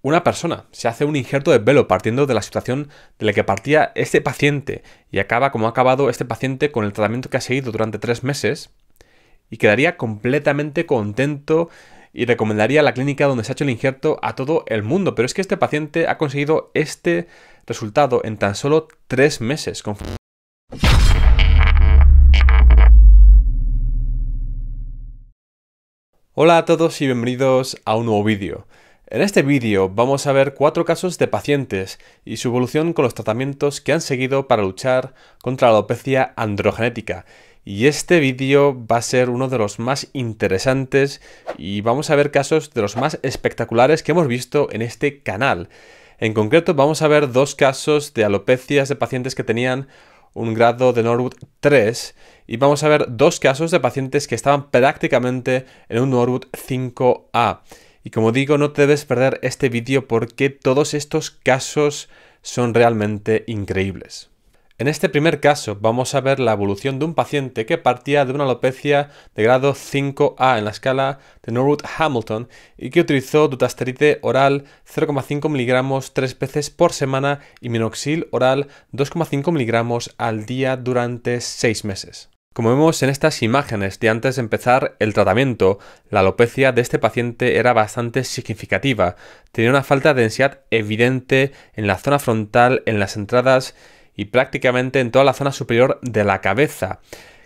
una persona se hace un injerto de velo partiendo de la situación de la que partía este paciente y acaba como ha acabado este paciente con el tratamiento que ha seguido durante tres meses y quedaría completamente contento y recomendaría la clínica donde se ha hecho el injerto a todo el mundo. Pero es que este paciente ha conseguido este resultado en tan solo tres meses. Hola a todos y bienvenidos a un nuevo vídeo. En este vídeo vamos a ver cuatro casos de pacientes y su evolución con los tratamientos que han seguido para luchar contra la alopecia androgenética. Y este vídeo va a ser uno de los más interesantes y vamos a ver casos de los más espectaculares que hemos visto en este canal. En concreto vamos a ver dos casos de alopecias de pacientes que tenían un grado de Norwood 3 y vamos a ver dos casos de pacientes que estaban prácticamente en un Norwood 5A. Y como digo, no te debes perder este vídeo porque todos estos casos son realmente increíbles. En este primer caso vamos a ver la evolución de un paciente que partía de una alopecia de grado 5A en la escala de Norwood-Hamilton y que utilizó dutasteride oral 0,5 miligramos tres veces por semana y minoxil oral 2,5 miligramos al día durante seis meses. Como vemos en estas imágenes de antes de empezar el tratamiento, la alopecia de este paciente era bastante significativa. Tenía una falta de densidad evidente en la zona frontal, en las entradas y prácticamente en toda la zona superior de la cabeza.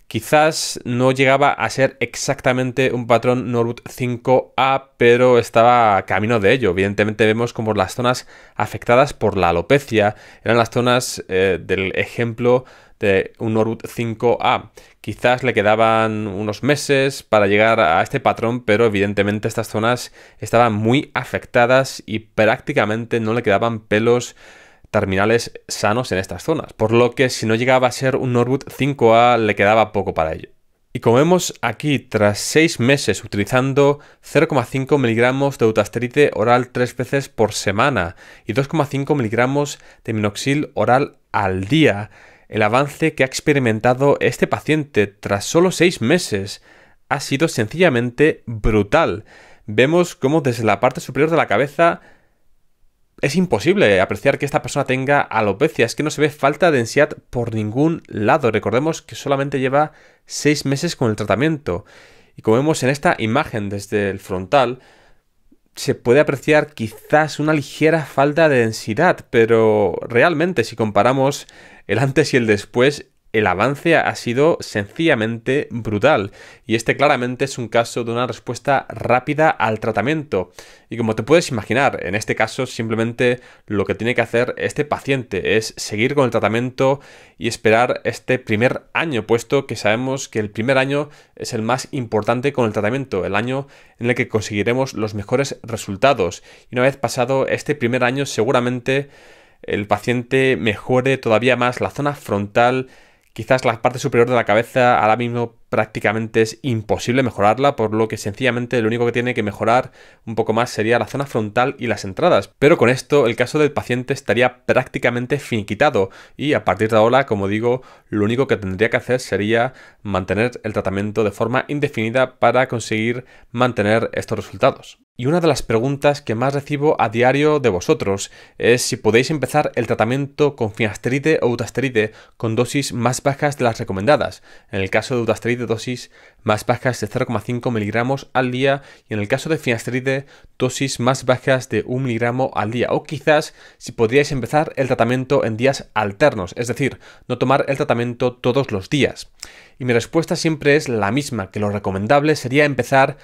Quizás no llegaba a ser exactamente un patrón Norwood 5A, pero estaba camino de ello. Evidentemente vemos como las zonas afectadas por la alopecia eran las zonas eh, del ejemplo de un Norwood 5A. Quizás le quedaban unos meses para llegar a este patrón, pero evidentemente estas zonas estaban muy afectadas y prácticamente no le quedaban pelos terminales sanos en estas zonas, por lo que si no llegaba a ser un Norwood 5A le quedaba poco para ello. Y como vemos aquí, tras 6 meses utilizando 0,5 miligramos de dutasteride oral 3 veces por semana y 2,5 miligramos de minoxil oral al día, el avance que ha experimentado este paciente tras solo seis meses ha sido sencillamente brutal. Vemos cómo desde la parte superior de la cabeza es imposible apreciar que esta persona tenga alopecia, es que no se ve falta de densidad por ningún lado. Recordemos que solamente lleva seis meses con el tratamiento. Y como vemos en esta imagen desde el frontal, se puede apreciar quizás una ligera falta de densidad, pero realmente si comparamos el antes y el después, el avance ha sido sencillamente brutal. Y este claramente es un caso de una respuesta rápida al tratamiento. Y como te puedes imaginar, en este caso simplemente lo que tiene que hacer este paciente es seguir con el tratamiento y esperar este primer año, puesto que sabemos que el primer año es el más importante con el tratamiento, el año en el que conseguiremos los mejores resultados. Y una vez pasado este primer año seguramente el paciente mejore todavía más la zona frontal, quizás la parte superior de la cabeza ahora mismo prácticamente es imposible mejorarla, por lo que sencillamente lo único que tiene que mejorar un poco más sería la zona frontal y las entradas. Pero con esto el caso del paciente estaría prácticamente finiquitado y a partir de ahora, como digo, lo único que tendría que hacer sería mantener el tratamiento de forma indefinida para conseguir mantener estos resultados. Y una de las preguntas que más recibo a diario de vosotros es si podéis empezar el tratamiento con finasteride o utasteride con dosis más bajas de las recomendadas. En el caso de utasteride dosis más bajas de 0,5 miligramos al día y en el caso de finasteride dosis más bajas de 1 miligramo al día o quizás si podríais empezar el tratamiento en días alternos, es decir, no tomar el tratamiento todos los días. Y mi respuesta siempre es la misma, que lo recomendable sería empezar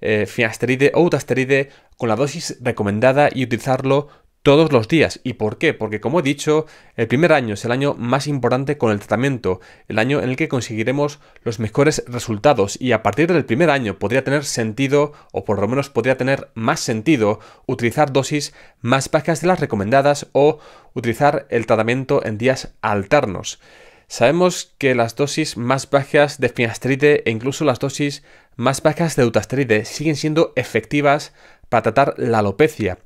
eh, finasteride o utasteride con la dosis recomendada y utilizarlo todos los días. ¿Y por qué? Porque como he dicho, el primer año es el año más importante con el tratamiento, el año en el que conseguiremos los mejores resultados y a partir del primer año podría tener sentido, o por lo menos podría tener más sentido, utilizar dosis más bajas de las recomendadas o utilizar el tratamiento en días alternos. Sabemos que las dosis más bajas de finasteride e incluso las dosis más bajas de dutasteride siguen siendo efectivas para tratar la alopecia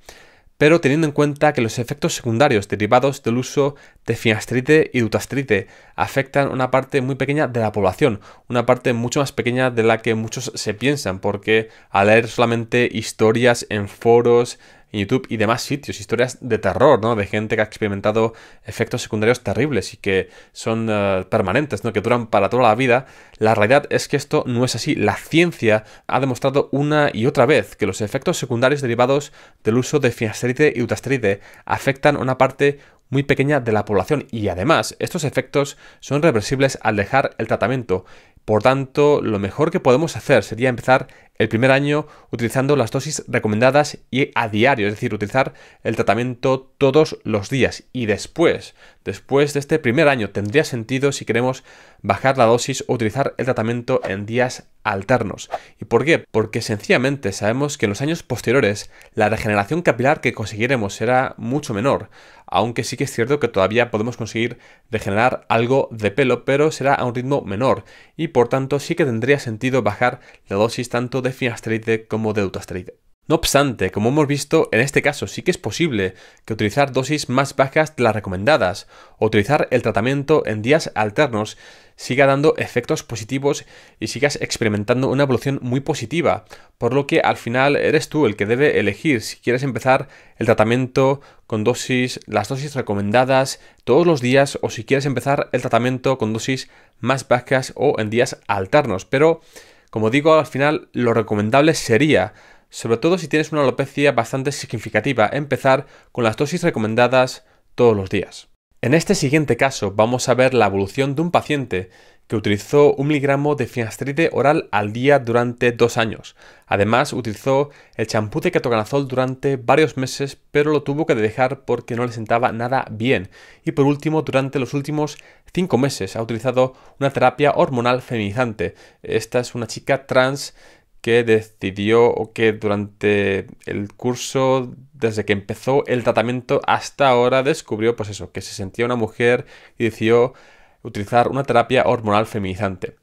pero teniendo en cuenta que los efectos secundarios derivados del uso de finastrite y dutastrite afectan una parte muy pequeña de la población, una parte mucho más pequeña de la que muchos se piensan, porque al leer solamente historias en foros, en YouTube y demás sitios, historias de terror, ¿no? De gente que ha experimentado efectos secundarios terribles y que son eh, permanentes, ¿no? Que duran para toda la vida. La realidad es que esto no es así. La ciencia ha demostrado una y otra vez que los efectos secundarios derivados del uso de finasteride y utasteride afectan a una parte muy pequeña de la población y además estos efectos son reversibles al dejar el tratamiento por tanto, lo mejor que podemos hacer sería empezar el primer año utilizando las dosis recomendadas y a diario, es decir, utilizar el tratamiento todos los días. Y después, después de este primer año, tendría sentido si queremos bajar la dosis o utilizar el tratamiento en días alternos. ¿Y por qué? Porque sencillamente sabemos que en los años posteriores la regeneración capilar que conseguiremos será mucho menor, aunque sí que es cierto que todavía podemos conseguir degenerar algo de pelo, pero será a un ritmo menor. Y por tanto sí que tendría sentido bajar la dosis tanto de finasteride como de Eutasteride. No obstante, como hemos visto, en este caso sí que es posible que utilizar dosis más bajas de las recomendadas o utilizar el tratamiento en días alternos siga dando efectos positivos y sigas experimentando una evolución muy positiva, por lo que al final eres tú el que debe elegir si quieres empezar el tratamiento con dosis, las dosis recomendadas todos los días o si quieres empezar el tratamiento con dosis más bajas o en días alternos. Pero, como digo, al final lo recomendable sería sobre todo si tienes una alopecia bastante significativa, empezar con las dosis recomendadas todos los días. En este siguiente caso vamos a ver la evolución de un paciente que utilizó un miligramo de finasteride oral al día durante dos años. Además, utilizó el champú de ketoconazol durante varios meses, pero lo tuvo que dejar porque no le sentaba nada bien. Y por último, durante los últimos cinco meses ha utilizado una terapia hormonal feminizante. Esta es una chica trans que decidió o que durante el curso, desde que empezó el tratamiento hasta ahora, descubrió pues eso, que se sentía una mujer y decidió utilizar una terapia hormonal feminizante.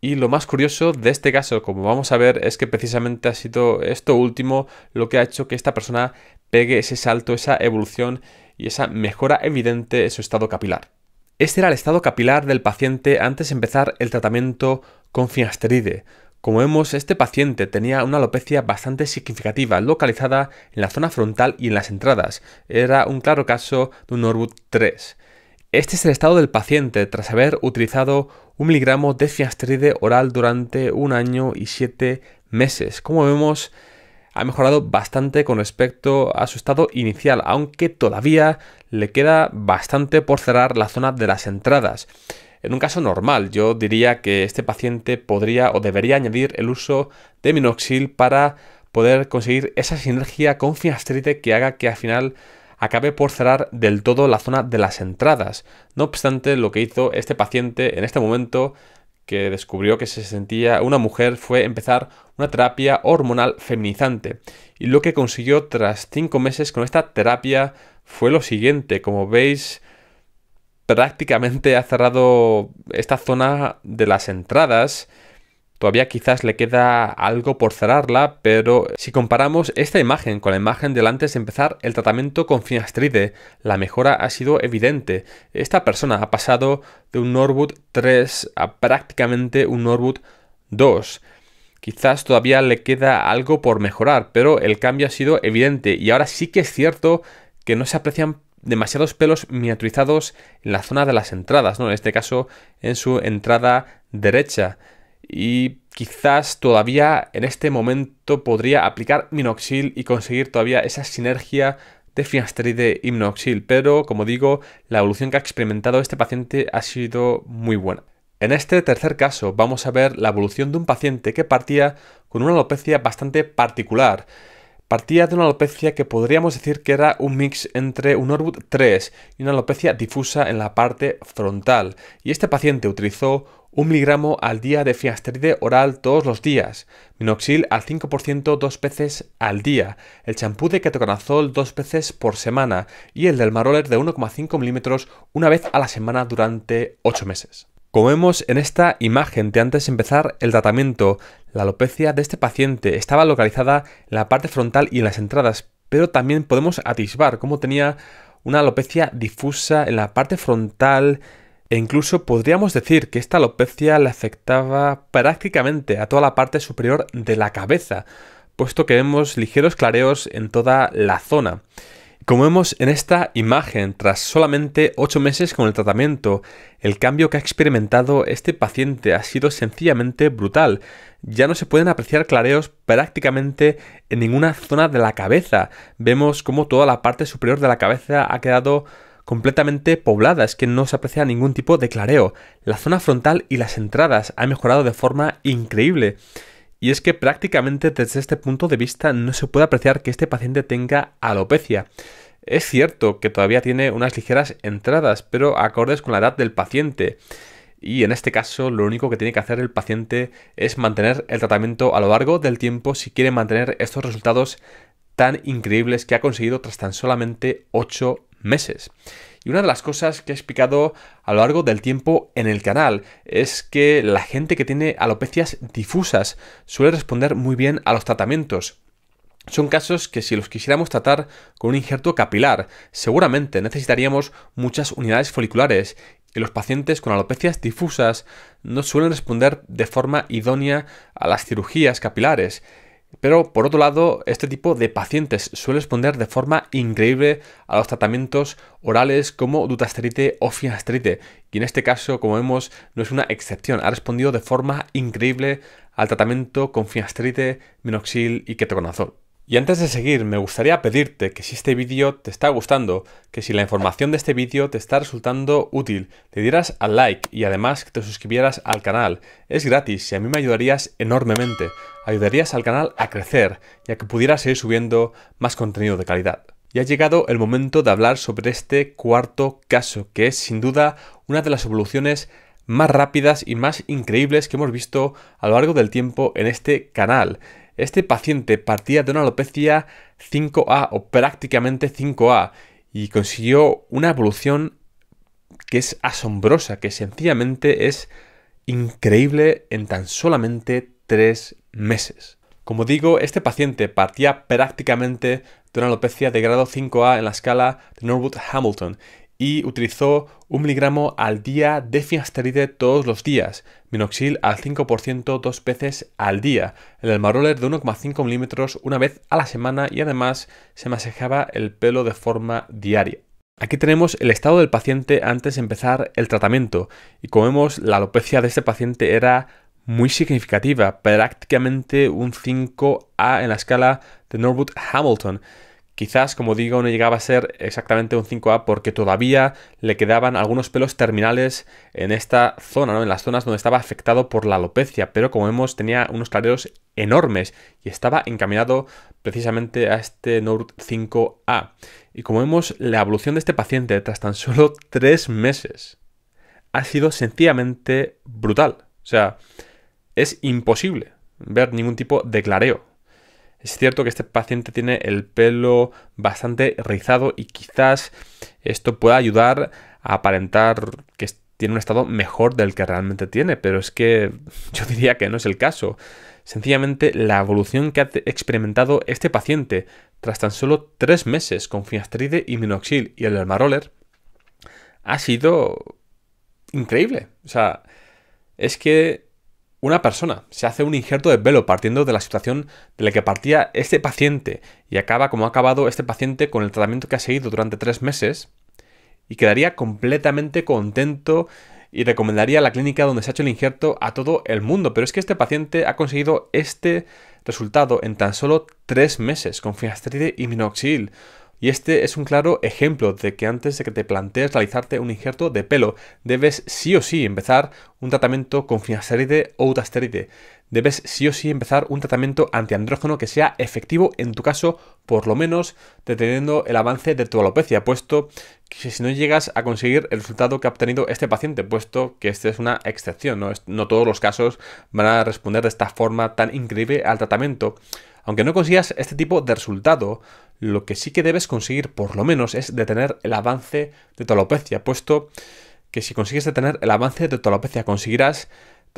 Y lo más curioso de este caso, como vamos a ver, es que precisamente ha sido esto último lo que ha hecho que esta persona pegue ese salto, esa evolución y esa mejora evidente en su estado capilar. Este era el estado capilar del paciente antes de empezar el tratamiento con finasteride, como vemos, este paciente tenía una alopecia bastante significativa, localizada en la zona frontal y en las entradas. Era un claro caso de un Norwood 3. Este es el estado del paciente tras haber utilizado un miligramo de fiastride oral durante un año y siete meses. Como vemos, ha mejorado bastante con respecto a su estado inicial, aunque todavía le queda bastante por cerrar la zona de las entradas. En un caso normal, yo diría que este paciente podría o debería añadir el uso de minoxil para poder conseguir esa sinergia con finasteride que haga que al final acabe por cerrar del todo la zona de las entradas. No obstante, lo que hizo este paciente en este momento que descubrió que se sentía una mujer fue empezar una terapia hormonal feminizante. Y lo que consiguió tras 5 meses con esta terapia fue lo siguiente. Como veis, prácticamente ha cerrado esta zona de las entradas. Todavía quizás le queda algo por cerrarla, pero si comparamos esta imagen con la imagen del antes de empezar el tratamiento con finastride, la mejora ha sido evidente. Esta persona ha pasado de un Norwood 3 a prácticamente un Norwood 2. Quizás todavía le queda algo por mejorar, pero el cambio ha sido evidente y ahora sí que es cierto que no se aprecian demasiados pelos miniaturizados en la zona de las entradas, ¿no? En este caso, en su entrada derecha. Y quizás todavía en este momento podría aplicar Minoxil y conseguir todavía esa sinergia de Finasteride y de pero como digo, la evolución que ha experimentado este paciente ha sido muy buena. En este tercer caso vamos a ver la evolución de un paciente que partía con una alopecia bastante particular Partía de una alopecia que podríamos decir que era un mix entre un orbut 3 y una alopecia difusa en la parte frontal, y este paciente utilizó un miligramo al día de finasteride oral todos los días, minoxil al 5% dos veces al día, el champú de ketoconazol dos veces por semana y el del maroler de 1,5 milímetros una vez a la semana durante 8 meses. Como vemos en esta imagen de antes de empezar el tratamiento, la alopecia de este paciente estaba localizada en la parte frontal y en las entradas, pero también podemos atisbar cómo tenía una alopecia difusa en la parte frontal e incluso podríamos decir que esta alopecia le afectaba prácticamente a toda la parte superior de la cabeza, puesto que vemos ligeros clareos en toda la zona. Como vemos en esta imagen, tras solamente 8 meses con el tratamiento, el cambio que ha experimentado este paciente ha sido sencillamente brutal. Ya no se pueden apreciar clareos prácticamente en ninguna zona de la cabeza. Vemos como toda la parte superior de la cabeza ha quedado completamente poblada, es que no se aprecia ningún tipo de clareo. La zona frontal y las entradas han mejorado de forma increíble. Y es que prácticamente desde este punto de vista no se puede apreciar que este paciente tenga alopecia. Es cierto que todavía tiene unas ligeras entradas, pero acordes con la edad del paciente. Y en este caso lo único que tiene que hacer el paciente es mantener el tratamiento a lo largo del tiempo si quiere mantener estos resultados tan increíbles que ha conseguido tras tan solamente 8 meses. Y una de las cosas que he explicado a lo largo del tiempo en el canal es que la gente que tiene alopecias difusas suele responder muy bien a los tratamientos. Son casos que si los quisiéramos tratar con un injerto capilar, seguramente necesitaríamos muchas unidades foliculares y los pacientes con alopecias difusas no suelen responder de forma idónea a las cirugías capilares. Pero por otro lado, este tipo de pacientes suele responder de forma increíble a los tratamientos orales como dutasterite o finasteride, y en este caso, como vemos, no es una excepción, ha respondido de forma increíble al tratamiento con finasteride, minoxil y ketoconazol. Y antes de seguir, me gustaría pedirte que si este vídeo te está gustando, que si la información de este vídeo te está resultando útil, te dieras al like y además que te suscribieras al canal. Es gratis y a mí me ayudarías enormemente. Ayudarías al canal a crecer y a que pudieras seguir subiendo más contenido de calidad. Y ha llegado el momento de hablar sobre este cuarto caso, que es sin duda una de las evoluciones más rápidas y más increíbles que hemos visto a lo largo del tiempo en este canal. Este paciente partía de una alopecia 5A o prácticamente 5A y consiguió una evolución que es asombrosa, que sencillamente es increíble en tan solamente tres meses. Como digo, este paciente partía prácticamente de una alopecia de grado 5A en la escala de Norwood-Hamilton y utilizó un miligramo al día de finasteride todos los días, minoxil al 5% dos veces al día, el maroller de 1,5 milímetros una vez a la semana y además se masejaba el pelo de forma diaria. Aquí tenemos el estado del paciente antes de empezar el tratamiento y como vemos la alopecia de este paciente era muy significativa, prácticamente un 5A en la escala de Norwood Hamilton. Quizás, como digo, no llegaba a ser exactamente un 5A porque todavía le quedaban algunos pelos terminales en esta zona, en las zonas donde estaba afectado por la alopecia, pero como vemos tenía unos clareos enormes y estaba encaminado precisamente a este NORD 5A. Y como vemos, la evolución de este paciente tras tan solo tres meses ha sido sencillamente brutal. O sea, es imposible ver ningún tipo de clareo es cierto que este paciente tiene el pelo bastante rizado y quizás esto pueda ayudar a aparentar que tiene un estado mejor del que realmente tiene, pero es que yo diría que no es el caso. Sencillamente la evolución que ha experimentado este paciente tras tan solo tres meses con finasteride y minoxil y el dermaroller ha sido increíble. O sea, es que una persona, se hace un injerto de velo partiendo de la situación de la que partía este paciente y acaba como ha acabado este paciente con el tratamiento que ha seguido durante tres meses y quedaría completamente contento y recomendaría la clínica donde se ha hecho el injerto a todo el mundo. Pero es que este paciente ha conseguido este resultado en tan solo tres meses con finasteride y minoxidil. Y este es un claro ejemplo de que antes de que te plantees realizarte un injerto de pelo, debes sí o sí empezar un tratamiento con finasteride o utasteride. Debes sí o sí empezar un tratamiento antiandrógeno que sea efectivo en tu caso, por lo menos deteniendo el avance de tu alopecia, puesto que si no llegas a conseguir el resultado que ha obtenido este paciente, puesto que este es una excepción, ¿no? no todos los casos van a responder de esta forma tan increíble al tratamiento. Aunque no consigas este tipo de resultado, lo que sí que debes conseguir por lo menos es detener el avance de tu alopecia, puesto que si consigues detener el avance de tu alopecia conseguirás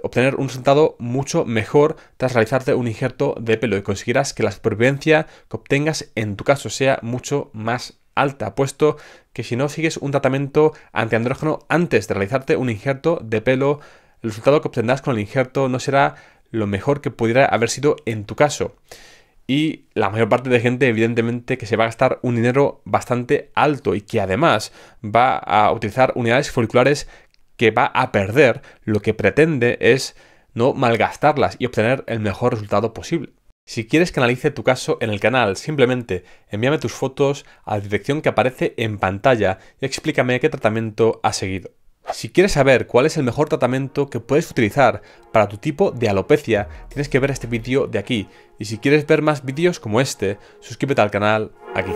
obtener un resultado mucho mejor tras realizarte un injerto de pelo y conseguirás que la supervivencia que obtengas en tu caso sea mucho más alta, puesto que si no sigues un tratamiento antiandrógeno antes de realizarte un injerto de pelo, el resultado que obtendrás con el injerto no será lo mejor que pudiera haber sido en tu caso y la mayor parte de gente evidentemente que se va a gastar un dinero bastante alto y que además va a utilizar unidades foliculares que va a perder, lo que pretende es no malgastarlas y obtener el mejor resultado posible. Si quieres que analice tu caso en el canal, simplemente envíame tus fotos a la dirección que aparece en pantalla y explícame qué tratamiento has seguido. Si quieres saber cuál es el mejor tratamiento que puedes utilizar para tu tipo de alopecia, tienes que ver este vídeo de aquí. Y si quieres ver más vídeos como este, suscríbete al canal aquí.